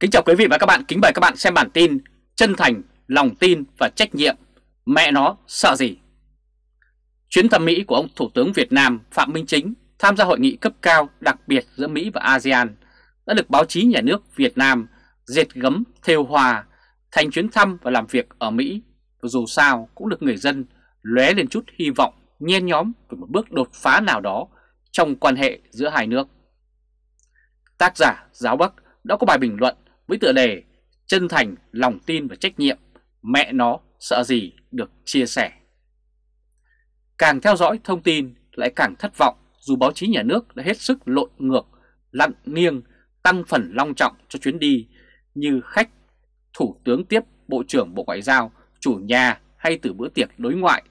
Kính chào quý vị và các bạn, kính mời các bạn xem bản tin Chân thành, lòng tin và trách nhiệm Mẹ nó sợ gì? Chuyến thăm Mỹ của ông Thủ tướng Việt Nam Phạm Minh Chính tham gia hội nghị cấp cao đặc biệt giữa Mỹ và ASEAN đã được báo chí nhà nước Việt Nam dệt gấm theo hòa thành chuyến thăm và làm việc ở Mỹ và dù sao cũng được người dân lóe lên chút hy vọng nhen nhóm về một bước đột phá nào đó trong quan hệ giữa hai nước. Tác giả Giáo Bắc đã có bài bình luận với tựa đề Chân thành, lòng tin và trách nhiệm, mẹ nó sợ gì được chia sẻ. Càng theo dõi thông tin lại càng thất vọng dù báo chí nhà nước đã hết sức lộn ngược, lặn nghiêng, tăng phần long trọng cho chuyến đi như khách, thủ tướng tiếp Bộ trưởng Bộ Ngoại giao, chủ nhà hay từ bữa tiệc đối ngoại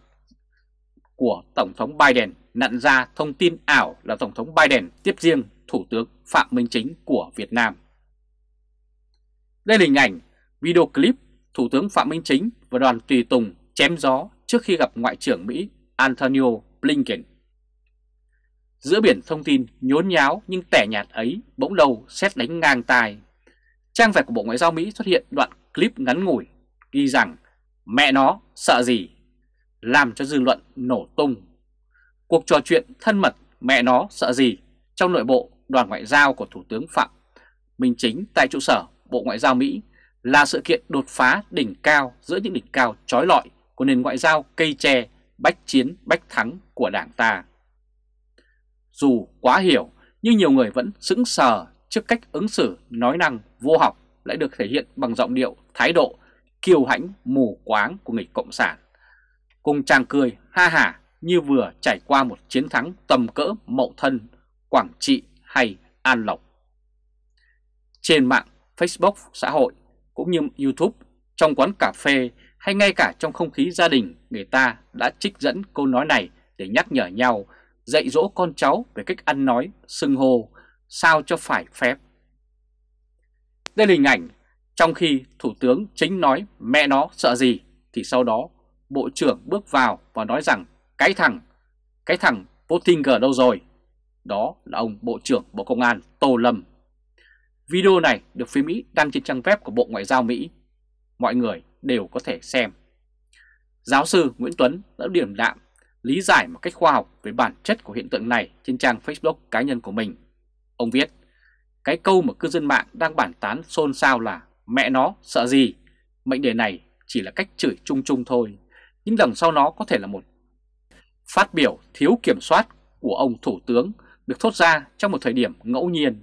của Tổng thống Biden nặn ra thông tin ảo là Tổng thống Biden tiếp riêng Thủ tướng Phạm Minh Chính của Việt Nam. Đây là hình ảnh video clip Thủ tướng Phạm Minh Chính và đoàn tùy tùng chém gió trước khi gặp Ngoại trưởng Mỹ Antonio Blinken. Giữa biển thông tin nhốn nháo nhưng tẻ nhạt ấy bỗng đầu xét đánh ngang tài. Trang vẹt của Bộ Ngoại giao Mỹ xuất hiện đoạn clip ngắn ngủi ghi rằng mẹ nó sợ gì, làm cho dư luận nổ tung. Cuộc trò chuyện thân mật mẹ nó sợ gì trong nội bộ đoàn ngoại giao của Thủ tướng Phạm Minh Chính tại trụ sở Bộ Ngoại giao Mỹ là sự kiện đột phá đỉnh cao giữa những đỉnh cao trói lọi của nền ngoại giao cây tre, bách chiến, bách thắng của đảng ta. Dù quá hiểu, nhưng nhiều người vẫn sững sờ trước cách ứng xử nói năng vô học lại được thể hiện bằng giọng điệu, thái độ, kiêu hãnh, mù quáng của người Cộng sản. Cùng chàng cười, ha hả như vừa trải qua một chiến thắng tầm cỡ Mậu Thân, Quảng Trị hay An Lộc. Trên mạng Facebook xã hội cũng như YouTube, trong quán cà phê hay ngay cả trong không khí gia đình người ta đã trích dẫn câu nói này để nhắc nhở nhau, dạy dỗ con cháu về cách ăn nói, xưng hô, sao cho phải phép. Đây là hình ảnh trong khi Thủ tướng chính nói mẹ nó sợ gì thì sau đó Bộ trưởng bước vào và nói rằng cái thằng, cái thằng Pottinger đâu rồi? Đó là ông Bộ trưởng Bộ Công an Tô Lâm Video này được phía Mỹ đăng trên trang web của Bộ Ngoại giao Mỹ. Mọi người đều có thể xem. Giáo sư Nguyễn Tuấn đã điểm đạm lý giải một cách khoa học về bản chất của hiện tượng này trên trang Facebook cá nhân của mình. Ông viết, cái câu mà cư dân mạng đang bản tán xôn xao là mẹ nó sợ gì, mệnh đề này chỉ là cách chửi chung chung thôi, nhưng đằng sau nó có thể là một phát biểu thiếu kiểm soát của ông Thủ tướng được thốt ra trong một thời điểm ngẫu nhiên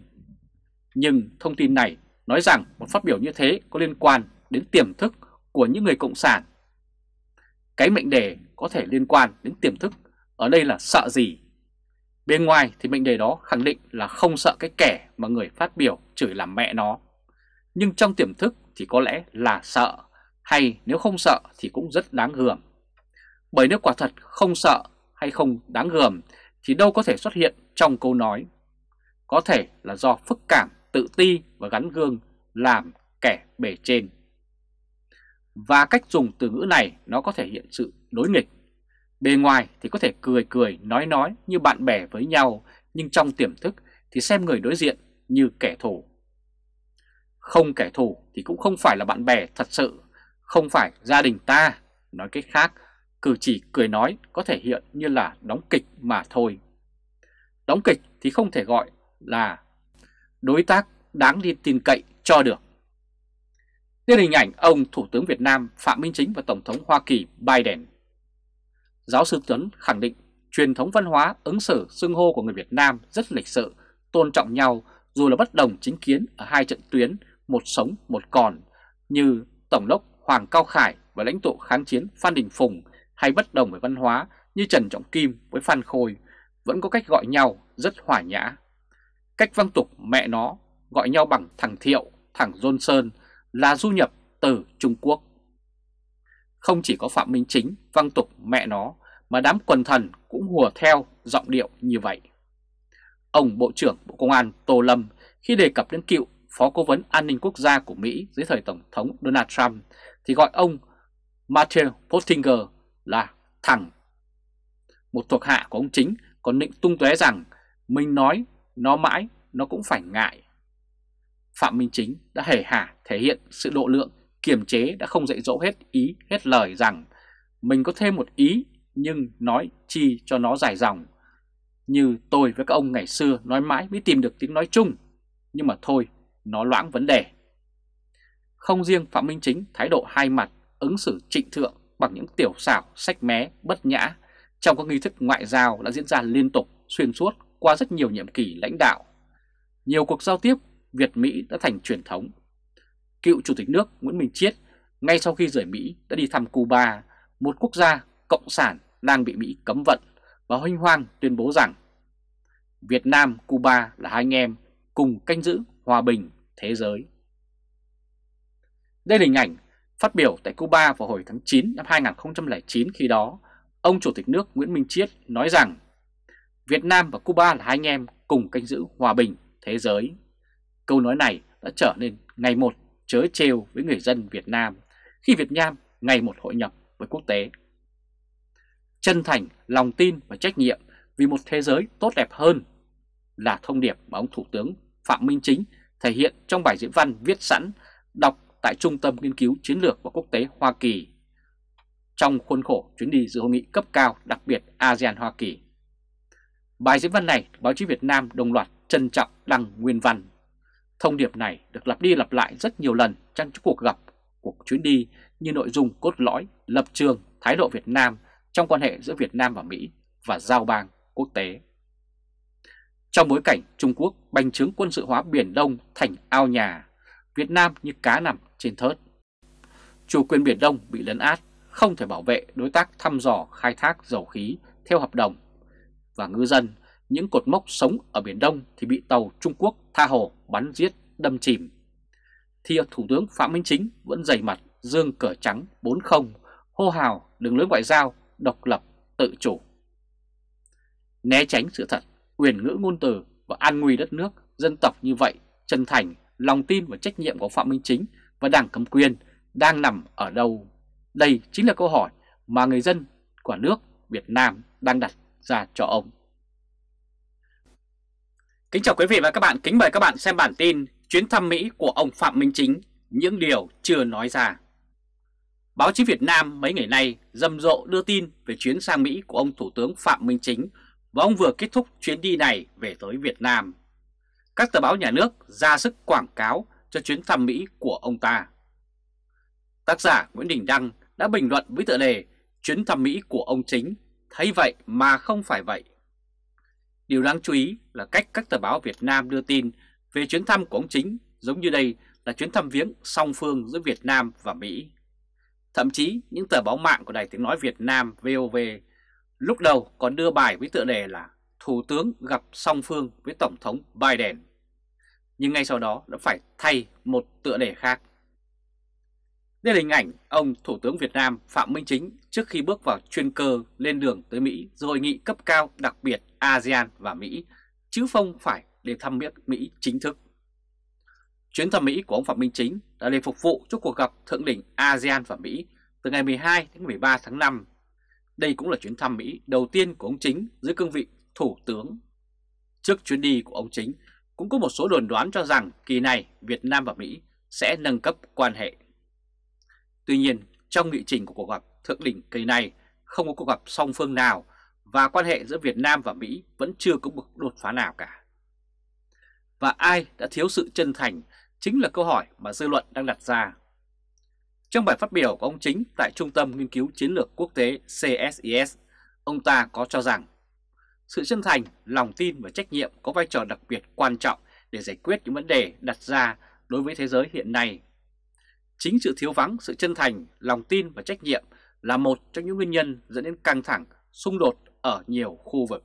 nhưng thông tin này nói rằng một phát biểu như thế có liên quan đến tiềm thức của những người Cộng sản. Cái mệnh đề có thể liên quan đến tiềm thức, ở đây là sợ gì? Bên ngoài thì mệnh đề đó khẳng định là không sợ cái kẻ mà người phát biểu chửi làm mẹ nó. Nhưng trong tiềm thức thì có lẽ là sợ, hay nếu không sợ thì cũng rất đáng gờm. Bởi nếu quả thật không sợ hay không đáng gờm thì đâu có thể xuất hiện trong câu nói. Có thể là do phức cảm tự ti và gắn gương làm kẻ bề trên. Và cách dùng từ ngữ này nó có thể hiện sự đối nghịch. Bề ngoài thì có thể cười cười nói nói như bạn bè với nhau, nhưng trong tiềm thức thì xem người đối diện như kẻ thù. Không kẻ thù thì cũng không phải là bạn bè thật sự, không phải gia đình ta. Nói cách khác, cử chỉ cười nói có thể hiện như là đóng kịch mà thôi. Đóng kịch thì không thể gọi là đối tác đáng đi tin cậy cho được. Đây hình ảnh ông Thủ tướng Việt Nam Phạm Minh Chính và Tổng thống Hoa Kỳ Biden. Giáo sư Tuấn khẳng định truyền thống văn hóa ứng xử xưng hô của người Việt Nam rất lịch sự, tôn trọng nhau dù là bất đồng chính kiến ở hai trận tuyến một sống một còn như Tổng đốc Hoàng Cao Khải và lãnh tụ kháng chiến Phan Đình Phùng hay bất đồng về văn hóa như Trần Trọng Kim với Phan Khôi vẫn có cách gọi nhau rất hòa nhã. Cách văng tục mẹ nó gọi nhau bằng thằng Thiệu, thằng Johnson là du nhập từ Trung Quốc. Không chỉ có Phạm Minh Chính, văng tục mẹ nó mà đám quần thần cũng hùa theo giọng điệu như vậy. Ông Bộ trưởng Bộ Công an Tô Lâm khi đề cập đến cựu Phó Cố vấn An ninh Quốc gia của Mỹ dưới thời Tổng thống Donald Trump thì gọi ông Matthew Pottinger là thằng. Một thuộc hạ của ông chính còn định tung tóe rằng mình nói nó mãi nó cũng phải ngại. Phạm Minh Chính đã hề hả thể hiện sự độ lượng, kiềm chế đã không dạy dỗ hết ý, hết lời rằng mình có thêm một ý nhưng nói chi cho nó dài dòng. Như tôi với các ông ngày xưa nói mãi mới tìm được tiếng nói chung, nhưng mà thôi, nó loãng vấn đề. Không riêng Phạm Minh Chính thái độ hai mặt, ứng xử trịnh thượng bằng những tiểu xảo, sách mé, bất nhã trong các nghi thức ngoại giao đã diễn ra liên tục xuyên suốt qua rất nhiều nhiệm kỳ lãnh đạo. Nhiều cuộc giao tiếp Việt-Mỹ đã thành truyền thống. Cựu Chủ tịch nước Nguyễn Minh Chiết ngay sau khi rời Mỹ đã đi thăm Cuba, một quốc gia cộng sản đang bị Mỹ cấm vận và hoanh hoang tuyên bố rằng Việt Nam, Cuba là hai anh em cùng canh giữ hòa bình thế giới. Đây là hình ảnh phát biểu tại Cuba vào hồi tháng 9 năm 2009 khi đó, ông Chủ tịch nước Nguyễn Minh Chiết nói rằng Việt Nam và Cuba là hai anh em cùng canh giữ hòa bình thế giới. Câu nói này đã trở nên ngày một chớ trêu với người dân Việt Nam khi Việt Nam ngày một hội nhập với quốc tế. Chân thành, lòng tin và trách nhiệm vì một thế giới tốt đẹp hơn là thông điệp mà ông Thủ tướng Phạm Minh Chính thể hiện trong bài diễn văn viết sẵn đọc tại Trung tâm Nghiên cứu Chiến lược và Quốc tế Hoa Kỳ trong khuôn khổ chuyến đi dự hội nghị cấp cao đặc biệt ASEAN-Hoa Kỳ Bài diễn văn này, báo chí Việt Nam đồng loạt trân trọng đăng nguyên văn. Thông điệp này được lặp đi lặp lại rất nhiều lần trong những cuộc gặp, cuộc chuyến đi như nội dung cốt lõi, lập trường, thái độ Việt Nam trong quan hệ giữa Việt Nam và Mỹ và giao bang quốc tế. Trong bối cảnh Trung Quốc bành trướng quân sự hóa Biển Đông thành ao nhà, Việt Nam như cá nằm trên thớt. Chủ quyền Biển Đông bị lấn át, không thể bảo vệ đối tác thăm dò khai thác dầu khí theo hợp đồng và ngư dân, những cột mốc sống ở Biển Đông thì bị tàu Trung Quốc tha hồ bắn giết, đâm chìm. Thì Thủ tướng Phạm Minh Chính vẫn dày mặt dương cờ trắng 4-0, hô hào đường lối ngoại giao, độc lập, tự chủ. Né tránh sự thật, quyền ngữ ngôn từ và an nguy đất nước, dân tộc như vậy, chân thành, lòng tin và trách nhiệm của Phạm Minh Chính và Đảng cầm quyền đang nằm ở đâu? Đây chính là câu hỏi mà người dân của nước Việt Nam đang đặt ra cho ông. Kính chào quý vị và các bạn, kính mời các bạn xem bản tin chuyến thăm Mỹ của ông Phạm Minh Chính, những điều chưa nói ra. Báo chí Việt Nam mấy ngày nay rầm rộ đưa tin về chuyến sang Mỹ của ông Thủ tướng Phạm Minh Chính và ông vừa kết thúc chuyến đi này về tới Việt Nam. Các tờ báo nhà nước ra sức quảng cáo cho chuyến thăm Mỹ của ông ta. Tác giả Nguyễn Đình Đăng đã bình luận với tựa đề Chuyến thăm Mỹ của ông Chính thấy vậy mà không phải vậy. Điều đáng chú ý là cách các tờ báo Việt Nam đưa tin về chuyến thăm của ông Chính giống như đây là chuyến thăm viếng song phương giữa Việt Nam và Mỹ. Thậm chí những tờ báo mạng của Đài Tiếng Nói Việt Nam VOV lúc đầu còn đưa bài với tựa đề là Thủ tướng gặp song phương với Tổng thống Biden. Nhưng ngay sau đó đã phải thay một tựa đề khác. Đây là hình ảnh ông Thủ tướng Việt Nam Phạm Minh Chính trước khi bước vào chuyên cơ lên đường tới Mỹ rồi hội nghị cấp cao đặc biệt ASEAN và Mỹ, chứ không phải để thăm biết Mỹ chính thức. Chuyến thăm Mỹ của ông Phạm Minh Chính đã để phục vụ cho cuộc gặp thượng đỉnh ASEAN và Mỹ từ ngày 12 đến 13 tháng 5. Đây cũng là chuyến thăm Mỹ đầu tiên của ông Chính dưới cương vị Thủ tướng. Trước chuyến đi của ông Chính, cũng có một số đồn đoán cho rằng kỳ này Việt Nam và Mỹ sẽ nâng cấp quan hệ Tuy nhiên, trong nghị trình của cuộc gặp thượng đỉnh kỳ này, không có cuộc gặp song phương nào và quan hệ giữa Việt Nam và Mỹ vẫn chưa có bước đột phá nào cả. Và ai đã thiếu sự chân thành chính là câu hỏi mà dư luận đang đặt ra. Trong bài phát biểu của ông Chính tại Trung tâm Nghiên cứu Chiến lược Quốc tế CSIS, ông ta có cho rằng sự chân thành, lòng tin và trách nhiệm có vai trò đặc biệt quan trọng để giải quyết những vấn đề đặt ra đối với thế giới hiện nay Chính sự thiếu vắng sự chân thành, lòng tin và trách nhiệm là một trong những nguyên nhân dẫn đến căng thẳng, xung đột ở nhiều khu vực.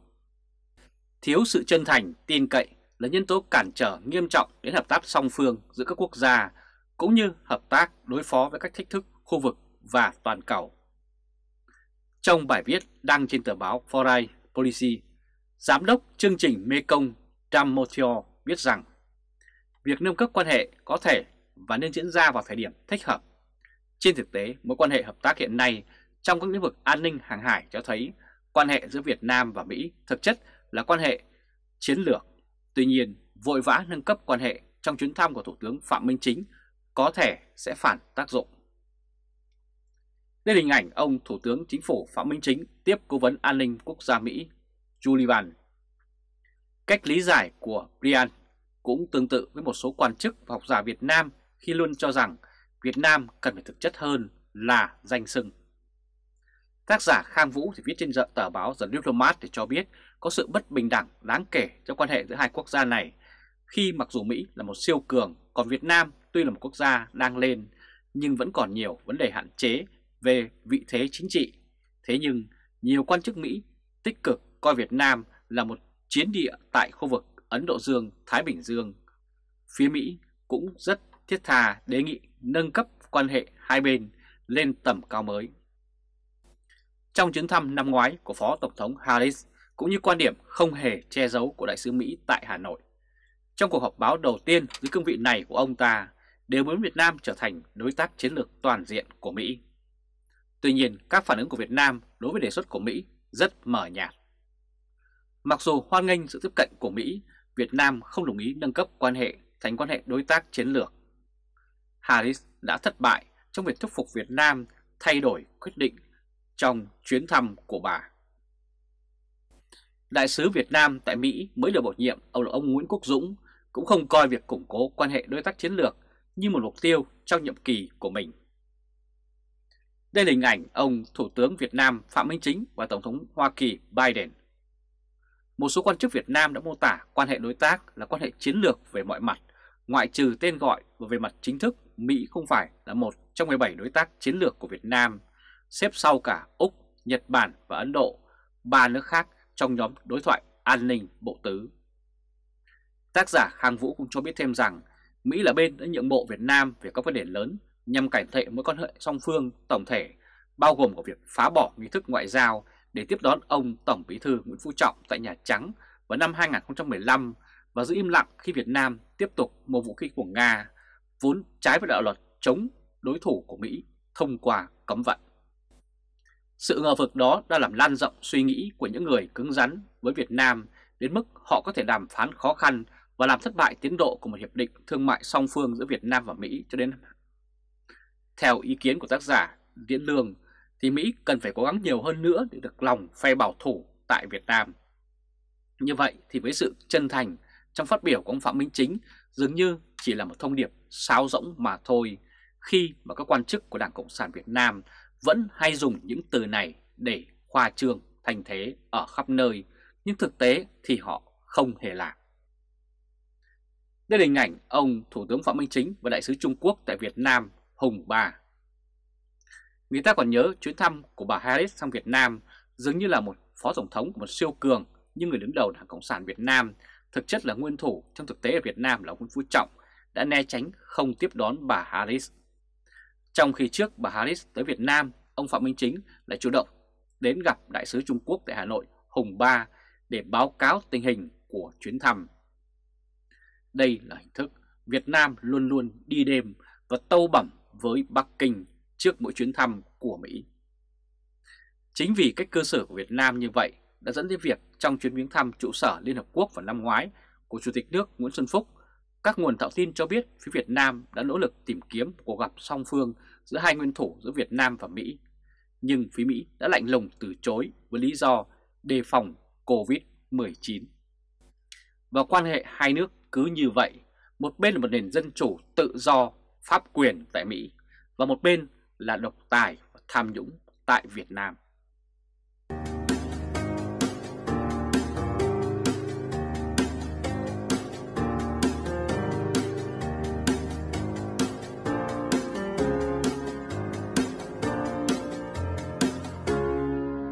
Thiếu sự chân thành, tin cậy là nhân tố cản trở nghiêm trọng đến hợp tác song phương giữa các quốc gia cũng như hợp tác đối phó với các thách thức khu vực và toàn cầu. Trong bài viết đăng trên tờ báo Foreign Policy, Giám đốc chương trình Mekong Damotio biết rằng việc nâng cấp quan hệ có thể và nên diễn ra vào thời điểm thích hợp. Trên thực tế, mối quan hệ hợp tác hiện nay trong các lĩnh vực an ninh hàng hải cho thấy quan hệ giữa Việt Nam và Mỹ thực chất là quan hệ chiến lược. Tuy nhiên, vội vã nâng cấp quan hệ trong chuyến thăm của Thủ tướng Phạm Minh Chính có thể sẽ phản tác dụng. Đây là hình ảnh ông Thủ tướng Chính phủ Phạm Minh Chính tiếp Cố vấn An ninh Quốc gia Mỹ Julian. Cách lý giải của Brian cũng tương tự với một số quan chức và học giả Việt Nam khi luôn cho rằng Việt Nam cần phải thực chất hơn là danh sưng. Tác giả Khang Vũ thì viết trên tờ báo The Diplomat để cho biết có sự bất bình đẳng đáng kể trong quan hệ giữa hai quốc gia này khi mặc dù Mỹ là một siêu cường còn Việt Nam tuy là một quốc gia đang lên nhưng vẫn còn nhiều vấn đề hạn chế về vị thế chính trị. Thế nhưng nhiều quan chức Mỹ tích cực coi Việt Nam là một chiến địa tại khu vực Ấn Độ Dương-Thái Bình Dương. Phía Mỹ cũng rất thiết tha đề nghị nâng cấp quan hệ hai bên lên tầm cao mới. Trong chuyến thăm năm ngoái của Phó Tổng thống Harris cũng như quan điểm không hề che giấu của Đại sứ Mỹ tại Hà Nội, trong cuộc họp báo đầu tiên dưới cương vị này của ông ta đều muốn Việt Nam trở thành đối tác chiến lược toàn diện của Mỹ. Tuy nhiên, các phản ứng của Việt Nam đối với đề xuất của Mỹ rất mờ nhạt. Mặc dù hoan nghênh sự tiếp cận của Mỹ, Việt Nam không đồng ý nâng cấp quan hệ thành quan hệ đối tác chiến lược. Harris đã thất bại trong việc thuyết phục Việt Nam thay đổi quyết định trong chuyến thăm của bà. Đại sứ Việt Nam tại Mỹ mới được bổ nhiệm ông là ông Nguyễn Quốc Dũng cũng không coi việc củng cố quan hệ đối tác chiến lược như một mục tiêu trong nhiệm kỳ của mình. Đây là hình ảnh ông Thủ tướng Việt Nam Phạm Minh Chính và Tổng thống Hoa Kỳ Biden. Một số quan chức Việt Nam đã mô tả quan hệ đối tác là quan hệ chiến lược về mọi mặt, ngoại trừ tên gọi và về mặt chính thức Mỹ không phải là một trong 17 đối tác chiến lược của Việt Nam, xếp sau cả Úc, Nhật Bản và Ấn Độ, ba nước khác trong nhóm đối thoại an ninh bộ tứ. Tác giả Khang Vũ cũng cho biết thêm rằng Mỹ là bên đã nhượng bộ Việt Nam về các vấn đề lớn nhằm cải thiện mối quan hệ song phương tổng thể, bao gồm có việc phá bỏ nghi thức ngoại giao để tiếp đón ông Tổng Bí thư Nguyễn Phú Trọng tại Nhà Trắng vào năm 2015 và giữ im lặng khi Việt Nam tiếp tục mua vũ khí của Nga vốn trái với đạo luật chống đối thủ của Mỹ thông qua cấm vận. Sự ngờ vực đó đã làm lan rộng suy nghĩ của những người cứng rắn với Việt Nam đến mức họ có thể đàm phán khó khăn và làm thất bại tiến độ của một hiệp định thương mại song phương giữa Việt Nam và Mỹ cho đến Theo ý kiến của tác giả Diễn Lương thì Mỹ cần phải cố gắng nhiều hơn nữa để được lòng phe bảo thủ tại Việt Nam. Như vậy thì với sự chân thành trong phát biểu của ông Phạm Minh Chính dường như chỉ là một thông điệp sáo rỗng mà thôi khi mà các quan chức của Đảng Cộng sản Việt Nam vẫn hay dùng những từ này để khoa trương thành thế ở khắp nơi, nhưng thực tế thì họ không hề làm. Đây là hình ảnh ông Thủ tướng Phạm Minh Chính và Đại sứ Trung Quốc tại Việt Nam Hùng Ba. Người ta còn nhớ chuyến thăm của bà Harris sang Việt Nam dường như là một phó tổng thống của một siêu cường nhưng người đứng đầu Đảng Cộng sản Việt Nam thực chất là nguyên thủ trong thực tế ở Việt Nam là ông Nguyễn Phú Trọng đã né tránh không tiếp đón bà Harris. Trong khi trước bà Harris tới Việt Nam, ông Phạm Minh Chính lại chủ động đến gặp Đại sứ Trung Quốc tại Hà Nội Hùng Ba để báo cáo tình hình của chuyến thăm. Đây là hình thức Việt Nam luôn luôn đi đêm và tâu bẩm với Bắc Kinh trước mỗi chuyến thăm của Mỹ. Chính vì cách cơ sở của Việt Nam như vậy đã dẫn đến việc trong chuyến viếng thăm trụ sở Liên Hợp Quốc vào năm ngoái của Chủ tịch nước Nguyễn Xuân Phúc các nguồn thạo tin cho biết phía Việt Nam đã nỗ lực tìm kiếm cuộc gặp song phương giữa hai nguyên thủ giữa Việt Nam và Mỹ. Nhưng phía Mỹ đã lạnh lùng từ chối với lý do đề phòng COVID-19. Và quan hệ hai nước cứ như vậy, một bên là một nền dân chủ tự do, pháp quyền tại Mỹ và một bên là độc tài và tham nhũng tại Việt Nam.